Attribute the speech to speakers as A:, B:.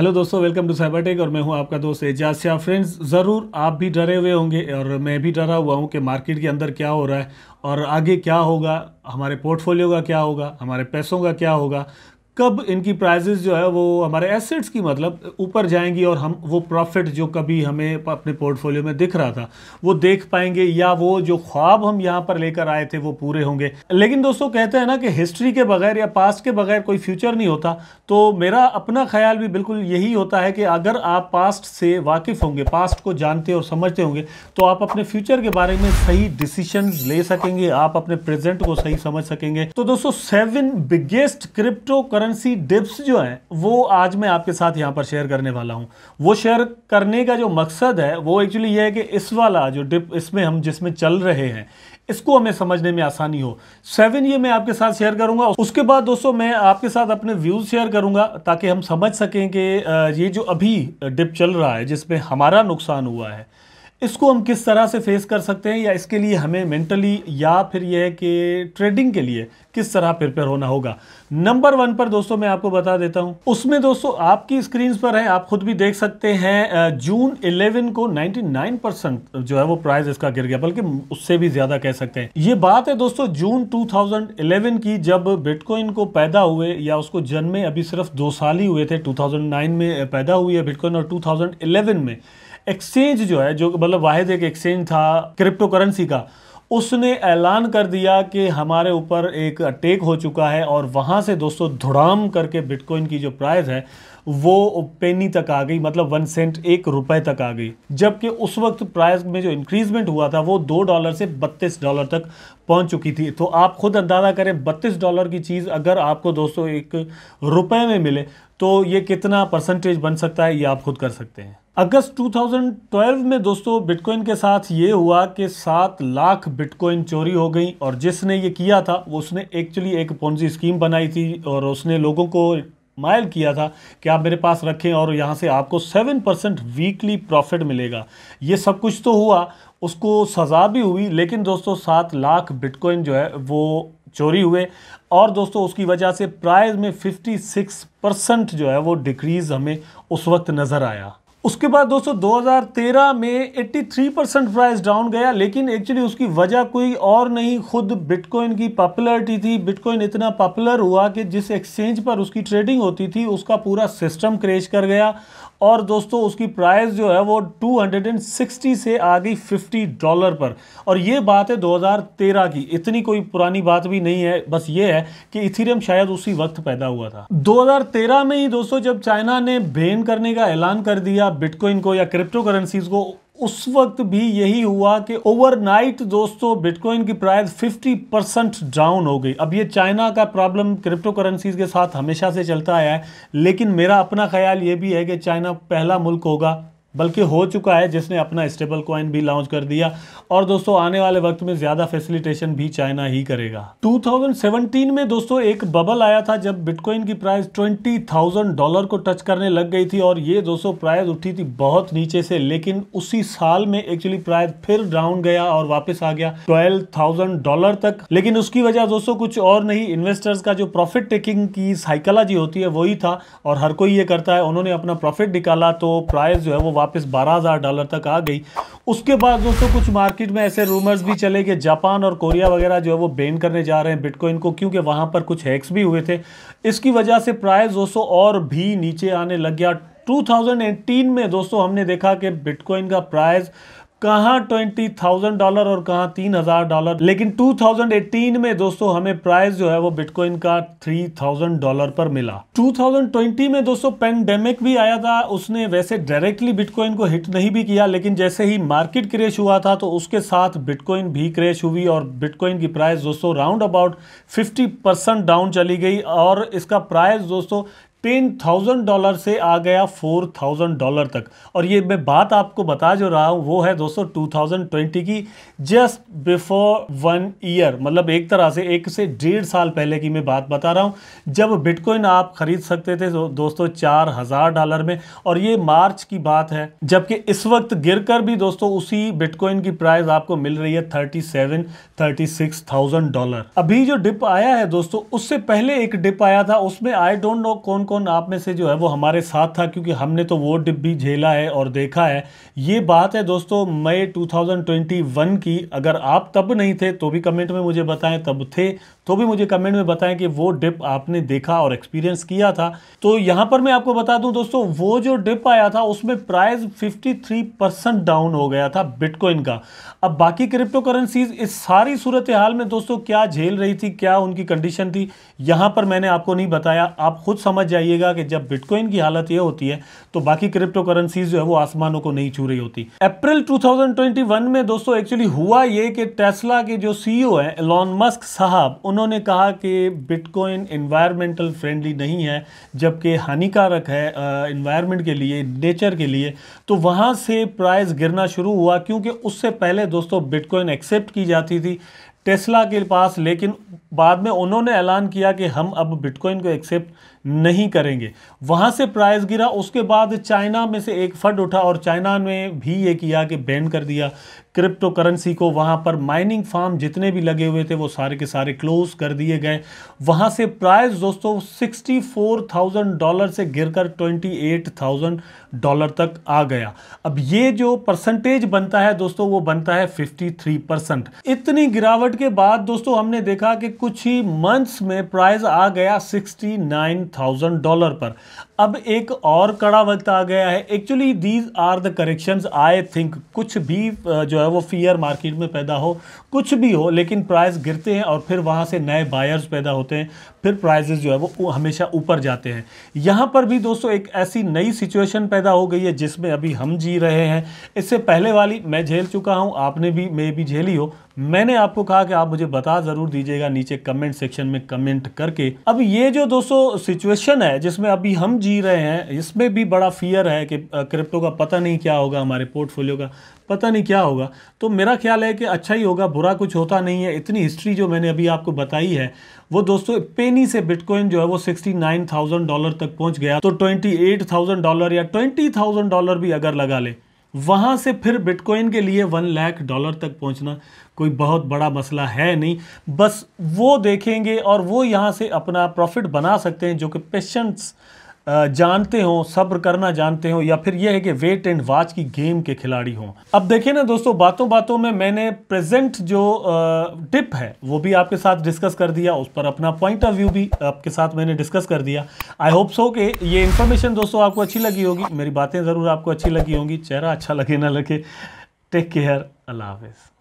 A: hello दोस्तों welcome to take और मैं हूं आपका दोस्त एजाज सिया फ्रेंड्स ज़रूर आप भी डरे हुए होंगे और मैं भी डरा हुआ हूं कि मार्केट के अंदर क्या हो रहा है और आगे क्या होगा हमारे पोर्टफोलियो का क्या होगा हमारे पैसों का क्या होगा कब इनकी प्राइजेस जो है वो हमारे एसेट्स की मतलब ऊपर जाएंगी और हम वो प्रॉफिट जो कभी हमें अपने पोर्टफोलियो में दिख रहा था वो देख पाएंगे या वो जो ख्वाब हम यहाँ पर लेकर आए थे वो पूरे होंगे लेकिन दोस्तों कहते हैं ना कि हिस्ट्री के बगैर या पास्ट के बगैर कोई फ्यूचर नहीं होता तो मेरा अपना ख्याल भी बिल्कुल यही होता है कि अगर आप पास्ट से वाकिफ़ होंगे पास्ट को जानते और समझते होंगे तो आप अपने फ्यूचर के बारे में सही डिसीशन ले सकेंगे आप अपने प्रेजेंट को सही समझ सकेंगे तो दोस्तों seven biggest crypto currency dips जो हैं वो आज मैं आपके साथ यहाँ पर शेयर करने वाला हूँ वो शेयर करने का जो मकसद है वो एक्चुअली ये है कि इस वाला जो डिप इसमें हम जिसमें चल रहे हैं इसको हमें समझने में आसानी हो सेवन ये मैं आपके साथ शेयर करूंगा उसके बाद दोस्तों मैं आपके साथ अपने व्यूज़ शेयर करूंगा ताकि हम समझ सकें कि ये जो अभी डिप चल रहा है जिसमें हमारा नुकसान हुआ है इसको हम किस तरह से फेस कर सकते हैं या इसके लिए हमें मेंटली या फिर यह कि ट्रेडिंग के लिए किस तरह प्रिपेयर होना होगा नंबर वन पर दोस्तों मैं आपको बता देता हूं उसमें दोस्तों आपकी स्क्रीन पर है आप खुद भी देख सकते हैं जून 11 को 99 परसेंट जो है वो प्राइस इसका गिर गया बल्कि उससे भी ज्यादा कह सकते हैं ये बात है दोस्तों जून टू की जब बिटकॉइन को पैदा हुए या उसको जन्मे अभी सिर्फ दो साल ही हुए थे टू में पैदा हुई है बिटकॉइन और टू में एक्सचेंज जो है जो मतलब वाहिद एक एक्सचेंज था क्रिप्टो करेंसी का उसने ऐलान कर दिया कि हमारे ऊपर एक अटैक हो चुका है और वहाँ से दोस्तों धुड़ाम करके बिटकॉइन की जो प्राइस है वो पेनी तक आ गई मतलब वन सेंट एक रुपए तक आ गई जबकि उस वक्त प्राइस में जो इंक्रीजमेंट हुआ था वो दो डॉलर से बत्तीस डॉलर तक पहुंच चुकी थी तो आप खुद अंदाज़ा करें बत्तीस डॉलर की चीज़ अगर आपको दोस्तों एक रुपए में मिले तो ये कितना परसेंटेज बन सकता है ये आप खुद कर सकते हैं अगस्त 2012 में दोस्तों बिटकॉइन के साथ ये हुआ कि सात लाख बिटकॉइन चोरी हो गई और जिसने ये किया था वो उसने एक्चुअली एक पोन्जी स्कीम बनाई थी और उसने लोगों को मायल किया था कि आप मेरे पास रखें और यहाँ से आपको सेवन परसेंट वीकली प्रॉफिट मिलेगा ये सब कुछ तो हुआ उसको सज़ा भी हुई लेकिन दोस्तों सात लाख बिटकॉइन जो है वो चोरी हुए और दोस्तों उसकी वजह से प्राइस में 56 परसेंट जो है वो डिक्रीज़ हमें उस वक्त नज़र आया उसके बाद दोस्तों 2013 में 83 परसेंट प्राइस डाउन गया लेकिन एक्चुअली उसकी वजह कोई और नहीं खुद बिटकॉइन की पॉपुलरिटी थी बिटकॉइन इतना पॉपुलर हुआ कि जिस एक्सचेंज पर उसकी ट्रेडिंग होती थी उसका पूरा सिस्टम क्रेश कर गया और दोस्तों उसकी प्राइस जो है वो 260 से आ गई 50 डॉलर पर और ये बात है 2013 की इतनी कोई पुरानी बात भी नहीं है बस ये है कि इथिरियम शायद उसी वक्त पैदा हुआ था 2013 में ही दोस्तों जब चाइना ने बैन करने का ऐलान कर दिया बिटकॉइन को या क्रिप्टो करेंसीज को उस वक्त भी यही हुआ कि ओवरनाइट दोस्तों बिटकॉइन की प्राइस 50 परसेंट डाउन हो गई अब ये चाइना का प्रॉब्लम क्रिप्टो करेंसीज के साथ हमेशा से चलता आया है लेकिन मेरा अपना ख्याल ये भी है कि चाइना पहला मुल्क होगा बल्कि हो चुका है जिसने अपना स्टेबल कॉइन भी लॉन्च कर दिया और दोस्तों आने वाले वक्त में ज़्यादा फैसिलिटेशन भी चाइना ही करेगा 2017 में दोस्तों एक बबल आया था जब बिटकॉइन की प्राइस 20,000 डॉलर को टच करने लग गई थी और ये दोस्तों प्राइस उठी थी बहुत नीचे से लेकिन उसी साल में एक्चुअली प्राइस फिर डाउन गया और वापिस आ गया ट्वेल्व डॉलर तक लेकिन उसकी वजह दोस्तों कुछ और नहीं इन्वेस्टर्स का जो प्रॉफिट टेकिंग की साइकोलॉजी होती है वही था और हर कोई ये करता है उन्होंने अपना प्रॉफिट निकाला तो प्राइस जो है वो वापस 12000 डॉलर तक आ गई उसके बाद दोस्तों कुछ मार्केट में ऐसे रूमर्स भी चले कि जापान और कोरिया वगैरह जो है वो बैन करने जा रहे हैं बिटकॉइन को क्योंकि वहाँ पर कुछ हैक्स भी हुए थे इसकी वजह से प्राइस दोस्तों और भी नीचे आने लग गया 2018 में दोस्तों हमने देखा कि बिटकॉइन का प्राइज़ कहाँ ट्वेंटी थाउजेंड डॉलर और कहा तीन हजार डॉलर लेकिन 2018 में दोस्तों हमें प्राइस जो है वो बिटकॉइन का थ्री थाउजेंड डॉलर पर मिला 2020 में दोस्तों पेंडेमिक भी आया था उसने वैसे डायरेक्टली बिटकॉइन को हिट नहीं भी किया लेकिन जैसे ही मार्केट क्रेश हुआ था तो उसके साथ बिटकॉइन भी क्रेश हुई और बिटकॉइन की प्राइस दोस्तों राउंड अबाउट फिफ्टी डाउन चली गई और इसका प्राइस दोस्तों टेन थाउजेंड डॉलर से आ गया फोर थाउजेंड डॉलर तक और ये मैं बात आपको बता जो रहा हूँ वो है दोस्तों टू थाउजेंड ट्वेंटी की जस्ट बिफोर वन ईयर मतलब एक तरह से एक से डेढ़ साल पहले की मैं बात बता रहा हूँ जब बिटकॉइन आप खरीद सकते थे तो दोस्तों चार हज़ार डॉलर में और ये मार्च की बात है जबकि इस वक्त कर भी दोस्तों उसी बिटकॉइन की प्राइस आपको मिल रही है thirty seven thirty six thousand dollar अभी जो डिप आया है दोस्तों उससे पहले एक डिप आया था उसमें आई डोंट नो कौन कौन आप में से जो है वो हमारे साथ था क्योंकि हमने तो वो डिप भी झेला है और देखा है ये बात है दोस्तों मई 2021 की अगर आप तब नहीं थे तो भी कमेंट में मुझे बताएं तब थे तो भी मुझे कमेंट में बताएं कि वो डिप आपने देखा और एक्सपीरियंस किया था तो यहाँ पर मैं आपको बता दूँ दोस्तों वो जो डिप आया था उसमें प्राइस 53 परसेंट डाउन हो गया था बिटकॉइन का अब बाकी क्रिप्टो करेंसीज इस सारी सूरत हाल में दोस्तों क्या झेल रही थी क्या उनकी कंडीशन थी यहाँ पर मैंने आपको नहीं बताया आप खुद समझ जाए जाइएगा कि जब बिटकॉइन की हालत ये होती है तो बाकी क्रिप्टो करेंसीज जो है वो आसमानों को नहीं छू रही होती अप्रैल 2021 में दोस्तों एक्चुअली हुआ ये कि टेस्ला के जो सीईओ e हैं एलॉन मस्क साहब उन्होंने कहा कि बिटकॉइन इन्वायरमेंटल फ्रेंडली नहीं है जबकि हानिकारक है इन्वायरमेंट के लिए नेचर के लिए तो वहाँ से प्राइस गिरना शुरू हुआ क्योंकि उससे पहले दोस्तों बिटकॉइन एक्सेप्ट की जाती थी टेस्ला के पास लेकिन बाद में उन्होंने ऐलान किया कि हम अब बिटकॉइन को एक्सेप्ट नहीं करेंगे वहां से प्राइस गिरा उसके बाद चाइना में से एक फंड उठा और चाइना ने भी ये किया कि बैन कर दिया क्रिप्टो करेंसी को वहां पर माइनिंग फार्म जितने भी लगे हुए थे वो सारे के सारे क्लोज कर दिए गए वहां से प्राइस दोस्तों 64,000 डॉलर से गिरकर 28,000 डॉलर तक आ गया अब ये जो परसेंटेज बनता है दोस्तों वो बनता है 53 परसेंट इतनी गिरावट के बाद दोस्तों हमने देखा कि कुछ ही मंथ्स में प्राइस आ गया सिक्सटी थाउजेंड डॉलर पर अब एक और कड़ा वक्त आ गया है actually these are the corrections I think कुछ भी जो है वो फियर मार्केट में पैदा हो कुछ भी हो लेकिन प्राइस गिरते हैं और फिर वहाँ से नए बायर्स पैदा होते हैं फिर प्राइजेज जो है वो हमेशा ऊपर जाते हैं यहाँ पर भी दोस्तों एक ऐसी नई सिचुएशन पैदा हो गई है जिसमें अभी हम जी रहे हैं इससे पहले वाली मैं झेल चुका हूँ आपने भी मैं भी झेली हो मैंने आपको कहा कि आप मुझे बता ज़रूर दीजिएगा नीचे कमेंट सेक्शन में कमेंट करके अब ये जो दोस्तों सिचुएशन है जिसमें अभी हम जी रहे हैं इसमें भी बड़ा फियर है कि क्रिप्टो का पता नहीं क्या होगा हमारे पोर्टफोलियो का पता नहीं क्या होगा तो मेरा ख्याल है कि अच्छा ही होगा बुरा कुछ होता नहीं है इतनी हिस्ट्री जो मैंने अभी आपको बताई है वो दोस्तों पेनी से बिटकॉइन जो है वो 69,000 डॉलर तक पहुंच गया तो 28,000 डॉलर या 20,000 डॉलर भी अगर लगा ले वहां से फिर बिटकॉइन के लिए वन लाख डॉलर तक पहुंचना कोई बहुत बड़ा मसला है नहीं बस वो देखेंगे और वो यहां से अपना प्रॉफिट बना सकते हैं जो कि पेशेंट्स जानते हों सब्र करना जानते हों या फिर यह है कि वेट एंड वॉच की गेम के खिलाड़ी हों अब देखिए ना दोस्तों बातों बातों में मैंने प्रेजेंट जो टिप है वो भी आपके साथ डिस्कस कर दिया उस पर अपना पॉइंट ऑफ व्यू भी आपके साथ मैंने डिस्कस कर दिया आई होप सो कि ये इन्फॉर्मेशन दोस्तों आपको अच्छी लगी होगी मेरी बातें ज़रूर आपको अच्छी लगी होंगी चेहरा अच्छा लगे ना लगे टेक केयर अल्लाह हाफिज़